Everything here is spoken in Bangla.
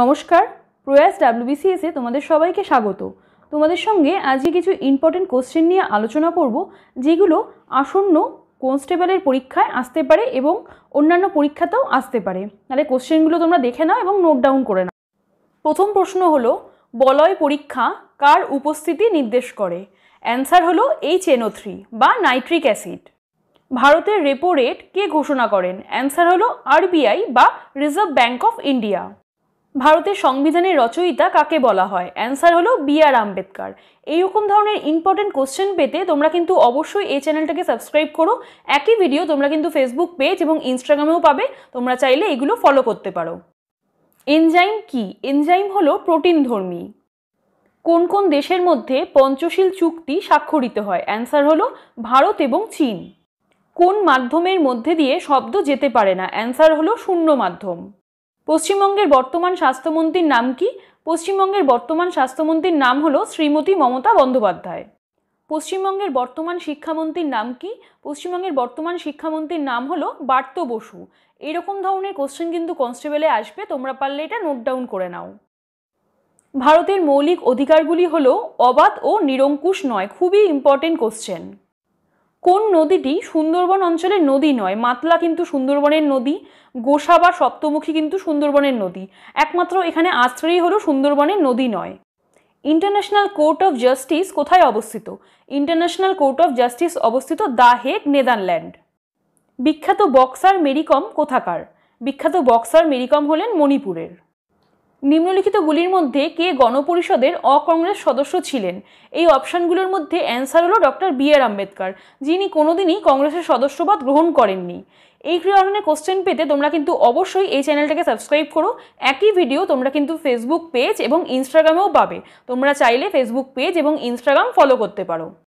নমস্কার প্রয়াস ডাব্লিউবিসিএসে তোমাদের সবাইকে স্বাগত তোমাদের সঙ্গে আজকে কিছু ইম্পর্টেন্ট কোশ্চেন নিয়ে আলোচনা করব যেগুলো আসন্ন কনস্টেবলের পরীক্ষায় আসতে পারে এবং অন্যান্য পরীক্ষাতেও আসতে পারে তাহলে কোশ্চেনগুলো তোমরা দেখে নাও এবং নোট ডাউন করে নাও প্রথম প্রশ্ন হলো বলয় পরীক্ষা কার উপস্থিতি নির্দেশ করে অ্যান্সার হলো এইচ এনও থ্রি বা নাইট্রিক অ্যাসিড ভারতের রেপো রেট কে ঘোষণা করেন অ্যান্সার হলো আরবিআই বা রিজার্ভ ব্যাঙ্ক অফ ইন্ডিয়া ভারতের সংবিধানের রচয়িতা কাকে বলা হয় অ্যান্সার হলো বি আর আম্বেদকার এইরকম ধরনের ইম্পর্টেন্ট কোশ্চেন পেতে তোমরা কিন্তু অবশ্যই এই চ্যানেলটাকে সাবস্ক্রাইব করো একই ভিডিও তোমরা কিন্তু ফেসবুক পেজ এবং ইনস্টাগ্রামেও পাবে তোমরা চাইলে এগুলো ফলো করতে পারো এনজাইম কি এনজাইম হলো প্রোটিন ধর্মী কোন কোন দেশের মধ্যে পঞ্চশীল চুক্তি স্বাক্ষরিত হয় অ্যান্সার হলো ভারত এবং চীন কোন মাধ্যমের মধ্যে দিয়ে শব্দ যেতে পারে না অ্যান্সার হলো শূন্য মাধ্যম পশ্চিমবঙ্গের বর্তমান স্বাস্থ্যমন্ত্রীর নাম কি পশ্চিমবঙ্গের বর্তমান স্বাস্থ্যমন্ত্রীর নাম হল শ্রীমতী মমতা বন্দ্যোপাধ্যায় পশ্চিমবঙ্গের বর্তমান শিক্ষামন্ত্রীর নাম কি পশ্চিমবঙ্গের বর্তমান শিক্ষামন্ত্রীর নাম হলো বার্ত বসু এরকম ধরনের কোশ্চেন কিন্তু কনস্টেবলে আসবে তোমরা পারলে এটা নোট ডাউন করে নাও ভারতের মৌলিক অধিকারগুলি হলো অবাধ ও নিরঙ্কুশ নয় খুবই ইম্পর্টেন্ট কোশ্চেন কোন নদীটি সুন্দরবন অঞ্চলের নদী নয় মাতলা কিন্তু সুন্দরবনের নদী গোসা বা সপ্তমুখী কিন্তু সুন্দরবনের নদী একমাত্র এখানে আশ্রয়ী হলো সুন্দরবনের নদী নয় ইন্টারন্যাশনাল কোর্ট অফ জাস্টিস কোথায় অবস্থিত ইন্টারন্যাশনাল কোর্ট অফ জাস্টিস অবস্থিত দ্য হেগ নেদারল্যান্ড বিখ্যাত বক্সার মেরিকম কোথাকার বিখ্যাত বক্সার মেরিকম হলেন মণিপুরের নিম্নলিখিতগুলির মধ্যে কে গণপরিষদের অকংগ্রেস সদস্য ছিলেন এই অপশানগুলোর মধ্যে অ্যান্সার হলো ডক্টর বি আর আম্বেদকর যিনি কোনোদিনই কংগ্রেসের সদস্যপদ গ্রহণ করেননি এই ধরনের কোশ্চেন পেতে তোমরা কিন্তু অবশ্যই এই চ্যানেলটাকে সাবস্ক্রাইব করো একই ভিডিও তোমরা কিন্তু ফেসবুক পেজ এবং ইনস্টাগ্রামেও পাবে তোমরা চাইলে ফেসবুক পেজ এবং ইনস্টাগ্রাম ফলো করতে পারো